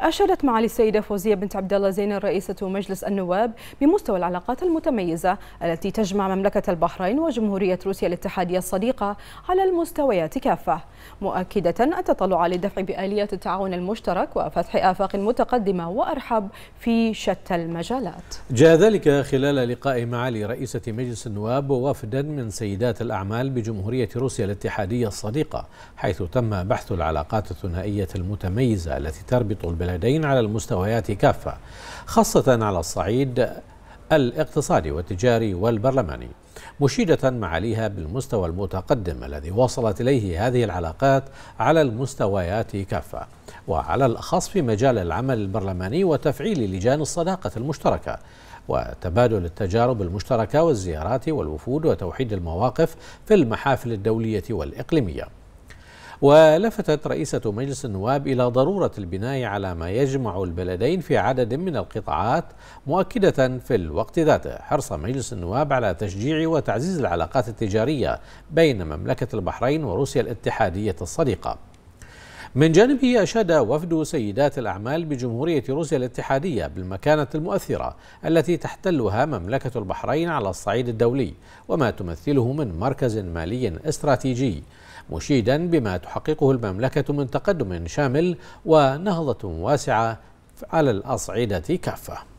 أشادت معالي السيدة فوزية بنت عبد الله زين رئيسة مجلس النواب بمستوى العلاقات المتميزة التي تجمع مملكة البحرين وجمهورية روسيا الاتحادية الصديقة على المستويات كافة مؤكدة التطلع للدفع بآليات التعاون المشترك وفتح آفاق متقدمة وأرحب في شتى المجالات جاء ذلك خلال لقاء معالي رئيسة مجلس النواب ووفدا من سيدات الأعمال بجمهورية روسيا الاتحادية الصديقة حيث تم بحث العلاقات الثنائية المتميزة التي تربط البلاد البلدين على المستويات كافة خاصة على الصعيد الاقتصادي والتجاري والبرلماني مشيدة معاليها بالمستوى المتقدم الذي وصلت إليه هذه العلاقات على المستويات كافة وعلى الأخص في مجال العمل البرلماني وتفعيل لجان الصداقة المشتركة وتبادل التجارب المشتركة والزيارات والوفود وتوحيد المواقف في المحافل الدولية والإقليمية ولفتت رئيسة مجلس النواب إلى ضرورة البناء على ما يجمع البلدين في عدد من القطاعات مؤكدة في الوقت ذاته حرص مجلس النواب على تشجيع وتعزيز العلاقات التجارية بين مملكة البحرين وروسيا الاتحادية الصديقة من جانبه أشاد وفد سيدات الأعمال بجمهورية روسيا الاتحادية بالمكانة المؤثرة التي تحتلها مملكة البحرين على الصعيد الدولي وما تمثله من مركز مالي استراتيجي مشيدا بما تحققه المملكة من تقدم شامل ونهضة واسعة على الأصعدة كافة